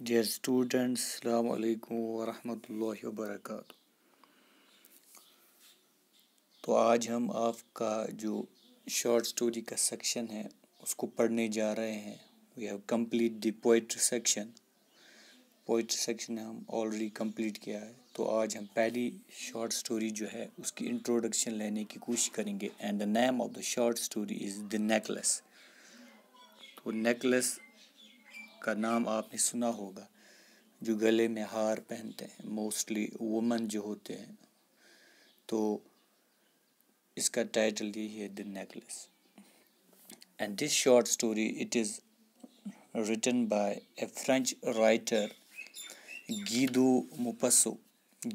Dear students, Assalamu alaikum wa rahmatullahi wa barakatuh. तो आज हम आपका जो शॉर्ट स्टोरी का सेक्शन है उसको पढ़ने जा रहे हैं we have complete the poetry section poetry section हम ऑलरेडी कंप्लीट किया है तो आज हम पहली शॉर्ट स्टोरी जो है उसकी इंट्रोडक्शन लेने की कोशिश करेंगे and the name of the short story is the necklace तो नेकलेस का नाम आपने सुना होगा जो गले में हार पहनते हैं मोस्टली वुमन जो होते हैं तो इसका टाइटल यही है the necklace and this short story it is written by a French writer Guy de Maupassant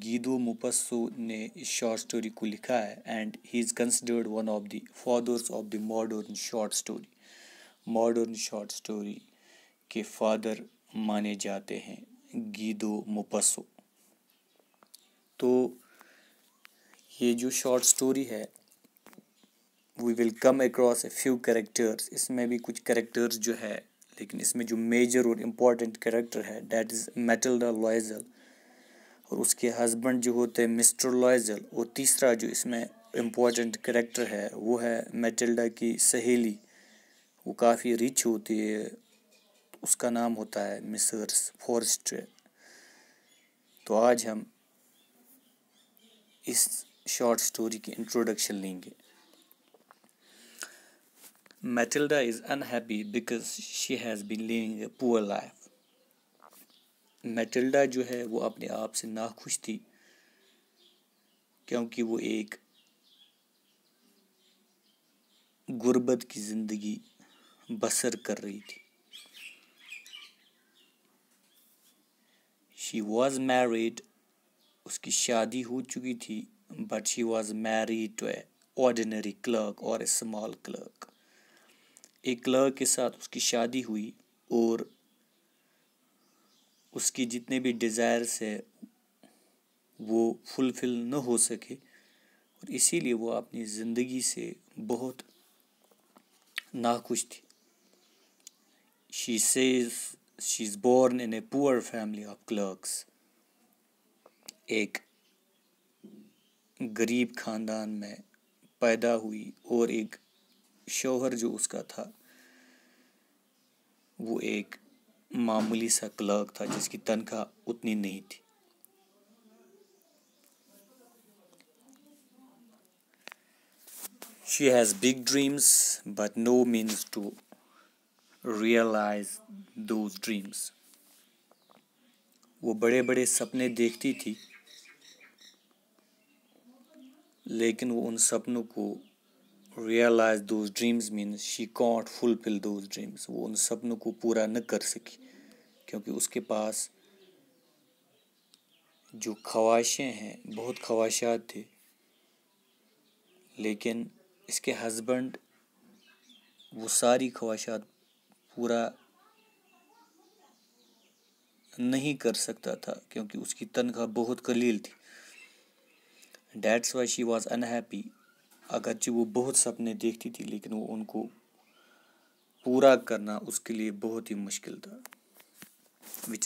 Guy de Maupassant ने इस शॉर्ट स्टोरी को लिखा है and he is considered one of the fathers of the modern short story modern short story के father माने जाते हैं Guy de Maupassant तो ये जो शॉर्ट स्टोरी है we will come across a few characters इसमें भी कुछ करेक्टर्स जो है लेकिन इसमें जो मेजर और इम्पॉर्टेंट करेक्टर है डैट इज़ द लॉयजल और उसके हस्बैंड जो होते हैं मिस्टर लॉयजल और तीसरा जो इसमें इम्पॉर्टेंट करेक्टर है वो है मेटल्डा की सहेली वो काफ़ी रिच होती है उसका नाम होता है मिसर्स फॉरेस्ट तो आज हम इस शॉर्ट स्टोरी की इंट्रोडक्शन लेंगे Mathilda is unhappy because she has been living a poor life Mathilda जो है वो अपने आप से नाखुश थी क्योंकि वो एक गुर्बत की ज़िंदगी बसर कर रही थी शी वॉज मैरिड उसकी शादी हो चुकी थी but she was married to a ordinary clerk और ए स्मॉल क्लर्क एक क्लर्क के साथ उसकी शादी हुई और उसकी जितने भी डिज़ायर्स है वो फुलफिल न हो सके और इसीलिए वो अपनी ज़िंदगी से बहुत नाखुश थी she says she is born in a poor family of clerks एक गरीब खानदान में पैदा हुई और एक शोहर जो उसका था वो एक मामूली सा क्लर्क था जिसकी तनख्वाह उतनी नहीं थी she has big dreams but no means to realise those dreams वो बड़े बड़े सपने देखती थी लेकिन वो उन सपनों को realise those dreams means she can't fulfil those dreams वो उन सपनों को पूरा न कर सकी क्योंकि उसके पास जो ख्वाहिशें हैं बहुत ख्वाहिशात थे लेकिन इसके हस्बैंड वो सारी ख्वाहिशात पूरा नहीं कर सकता था क्योंकि उसकी तनख्वाह बहुत कलील थी that's why she was unhappy अगरचि वो बहुत सपने देखती थी लेकिन वो उनको पूरा करना उसके लिए बहुत ही मुश्किल था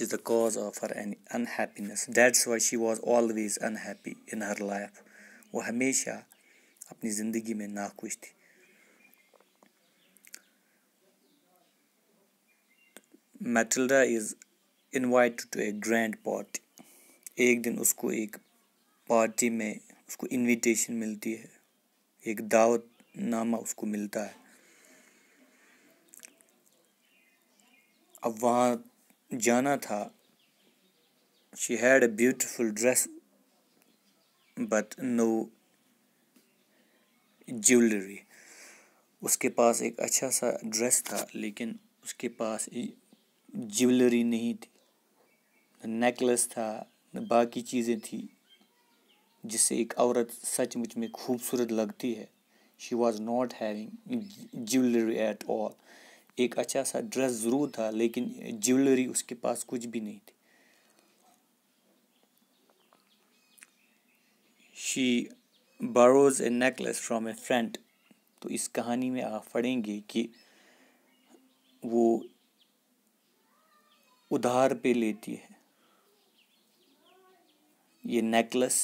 is the cause of her any unhappiness that's why she was always unhappy in her life वो हमेशा अपनी ज़िंदगी में नाखुश थी Matilda is invite to a grand party एक दिन उसको एक पार्टी में उसको इनविटेशन मिलती है एक दावत नामा उसको मिलता है अब वहाँ जाना था she had a beautiful dress but no jewellery उसके पास एक अच्छा सा ड्रेस था लेकिन उसके पास ज्वेलरी नहीं थी नेकलेस था बाकी चीज़ें थी जिससे एक औरत सचमुच में खूबसूरत लगती है she was not having jewellery at all एक अच्छा सा ड्रेस ज़रूर था लेकिन ज्वेलरी उसके पास कुछ भी नहीं थी she borrows a necklace from a friend तो इस कहानी में आप पढ़ेंगे कि वो उधार पे लेती है ये नेकलेस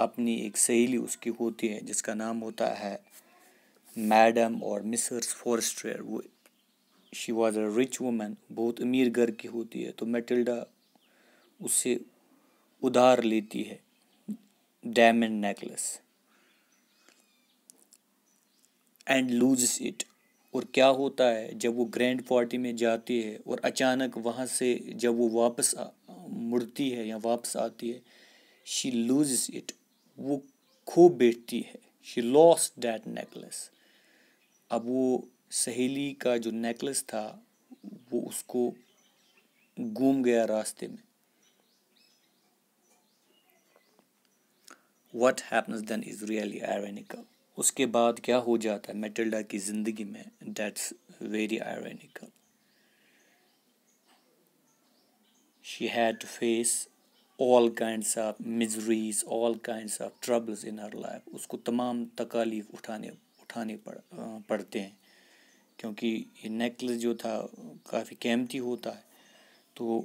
अपनी एक सहेली उसकी होती है जिसका नाम होता है मैडम और मिसर्स फॉरेस्टर वो she was a rich women बहुत अमीर घर की होती है तो मेटिल्डा उससे उधार लेती है diamond necklace and lose it और क्या होता है जब वो ग्रैंड पार्टी में जाती है और अचानक वहाँ से जब वो वापस मुड़ती है या वापस आती है शी लूज इट वो खो बैठती है शी लॉस डैट नेकलेस अब वो सहेली का जो नेकलेस था वो उसको घूम गया रास्ते में what happens then is really ironical उसके बाद क्या हो जाता है मेटिल्डा की ज़िंदगी में that's very ironical she had to face all kind of miseries all kind of troubles in her life उसको तमाम तकालीफ उठाने उठाने पड़ पड़ते हैं क्योंकि ये नेकलेस जो था काफ़ी कीमती होता है तो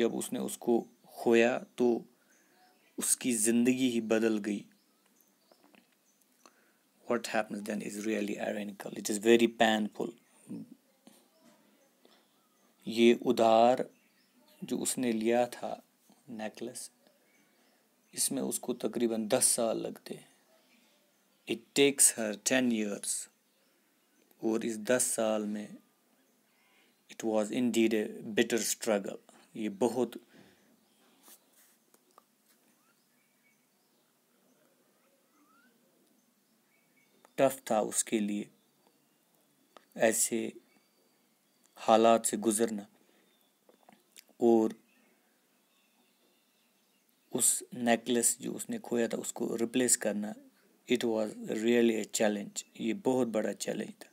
जब उसने उसको खोया तो उसकी ज़िंदगी ही बदल गई what happens then is really ironical it is very painful ये उधार जो उसने लिया था नेकलेस इसमें उसको तकरीबन दस साल लगते it takes her ten years और इस दस साल में it was indeed a bitter struggle ये बहुत टफ था उसके लिए ऐसे हालात से गुजरना और उस नेकलेस जो उसने खोया था उसको रिप्लेस करना it was really a challenge ये बहुत बड़ा चैलेंज था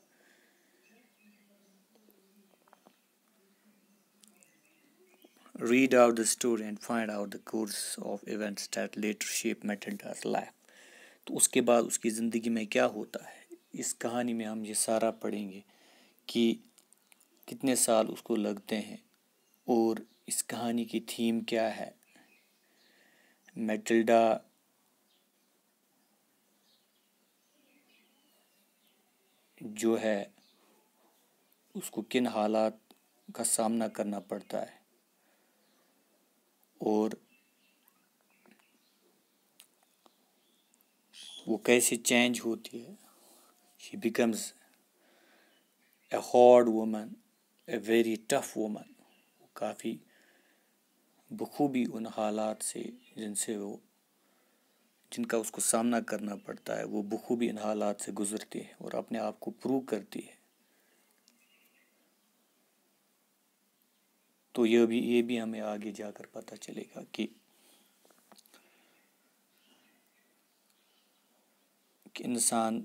read out the story and find out the course of events that लेटरशिप मेटल्ड लाइफ तो उसके बाद उसकी ज़िंदगी में क्या होता है इस कहानी में हम ये सारा पढ़ेंगे कि कितने साल उसको लगते हैं और इस कहानी की थीम क्या है मेटल्डा जो है उसको किन हालात का सामना करना पड़ता है और वो कैसे चेंज होती है she becomes a hard woman a very tough woman काफ़ी बखूबी उन हालात से जिनसे वो जिनका उसको सामना करना पड़ता है वो बखूबी इन हालात से गुजरती है और अपने आप को प्रूव करती है तो यह भी ये भी हमें आगे जाकर पता चलेगा कि इंसान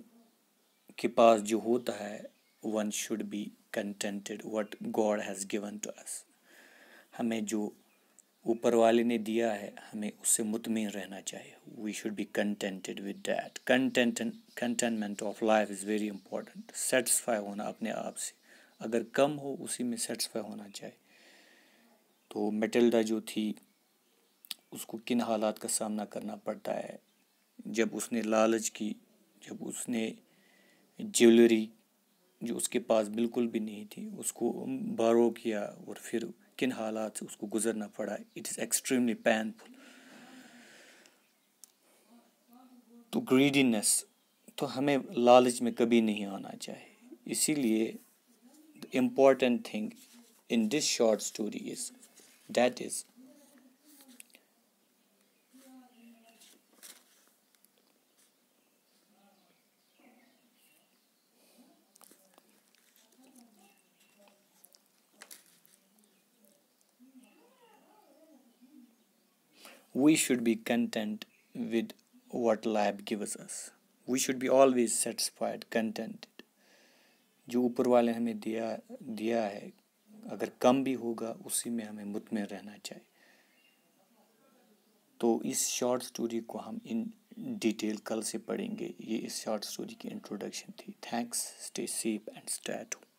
के पास जो होता है one should be contented what God has given to us हमें जो ऊपर वाले ने दिया है हमें उससे मुतमिन रहना चाहिए we should be contented with that content contentment of life is very important satisfy होना अपने आप से अगर कम हो उसी में सेटिसफाई होना चाहिए तो मेटल्डा जो थी उसको किन हालात का सामना करना पड़ता है जब उसने लालच की जब उसने ज्वेलरी जो उसके पास बिल्कुल भी नहीं थी उसको बारो किया और फिर किन हालात से उसको गुजरना पड़ा इट इज़ एक्सट्रीमली पैनफुल तो ग्रीडीनेस तो हमें लालच में कभी नहीं आना चाहिए इसीलिए the important thing in this short story is that is we should be content with what lab gives us we should be always satisfied contented जो ऊपर वाले हमें दिया दिया है अगर कम भी होगा उसी में हमें मुतमिन रहना चाहिए तो इस शॉर्ट स्टोरी को हम इन डिटेल कल से पढ़ेंगे ये इस शॉर्ट स्टोरी की इंट्रोडक्शन थी thanks stay safe and stay at home